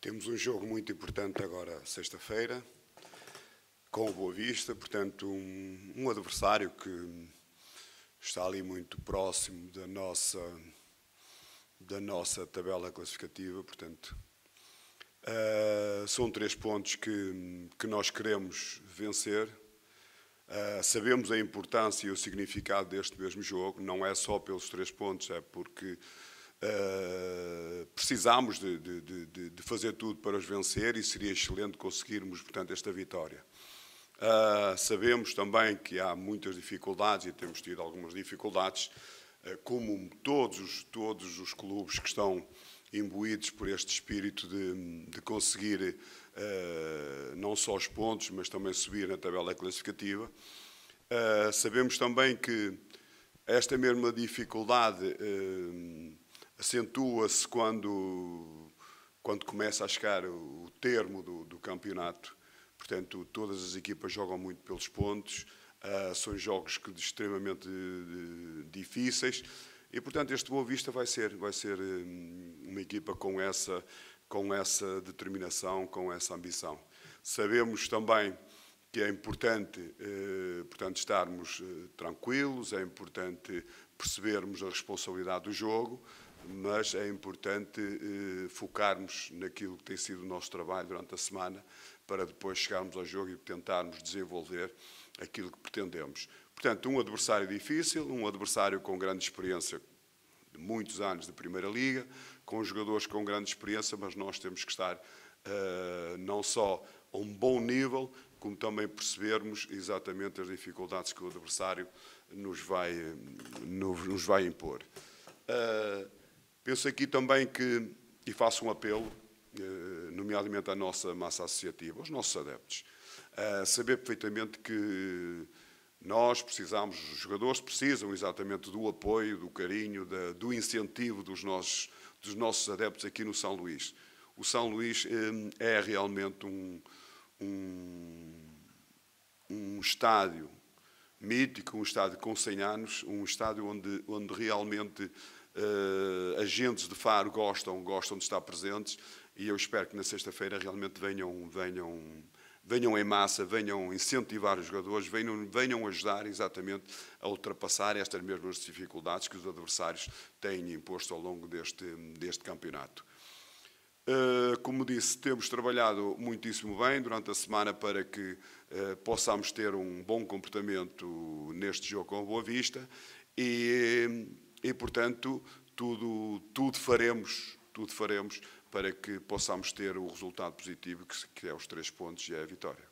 Temos um jogo muito importante agora, sexta-feira, com o Boa Vista, portanto, um, um, adversário que está ali muito próximo da nossa, da nossa tabela classificativa, portanto, uh, são três pontos que, que nós queremos vencer. Uh, sabemos a importância e o significado deste mesmo jogo, não é só pelos três pontos, é porque Uh, precisámos de, de, de, de, fazer tudo para os vencer e seria excelente conseguirmos, portanto, esta vitória. Uh, sabemos também que há muitas dificuldades e temos tido algumas dificuldades, uh, como todos os, todos os clubes que estão imbuídos por este espírito de, conseguir eh, não só os pontos, mas também subir na tabela classificativa. sabemos também que esta mesma dificuldade acentua-se quando, quando começa a chegar o, o termo do, do, campeonato. Portanto, todas as equipas jogam muito pelos pontos, uh, são jogos que, extremamente de, eh, de, difíceis e, portanto, este Boa Vista vai ser, vai ser hum, uma equipa com essa, com essa determinação, com essa ambição. Sabemos também que é importante, eh, portanto, estarmos eh, tranquilos, é importante percebermos a responsabilidade do jogo, mas é importante eh, focarmos naquilo que tem sido o nosso trabalho durante a semana para depois chegarmos ao jogo e tentarmos desenvolver aquilo que pretendemos. Portanto, um adversário difícil, um adversário com grande experiência, de muitos anos de Primeira Liga, com jogadores com grande experiência, mas nós temos que estar eh, não só a um bom nível, como também percebermos exatamente as dificuldades que o adversário nos vai, nos vai impor. Uh, Penso aqui também que, e faço um apelo, eh, nomeadamente à nossa massa associativa, aos nossos adeptos, a saber perfeitamente que nós precisamos, os jogadores precisam exatamente do apoio, do carinho, da, do incentivo dos nossos, dos nossos adeptos aqui no São Luís. O São Luís eh, é, realmente um, um, um, estádio mítico, um estádio com 100 anos, um estádio onde, onde realmente uh, agentes de Faro gostam, gostam de estar presentes e eu espero que na sexta-feira realmente venham, venham, venham em massa, venham incentivar os jogadores, venham, venham ajudar exatamente a ultrapassar estas mesmas dificuldades que os adversários têm imposto ao longo deste, deste campeonato. Eh, como disse, temos trabalhado muitíssimo bem durante a semana para que eh, possamos ter um bom comportamento neste jogo com Boa Vista e e, portanto, tudo, tudo faremos, tudo faremos para que possamos ter o resultado positivo que, que é os três pontos e é a vitória.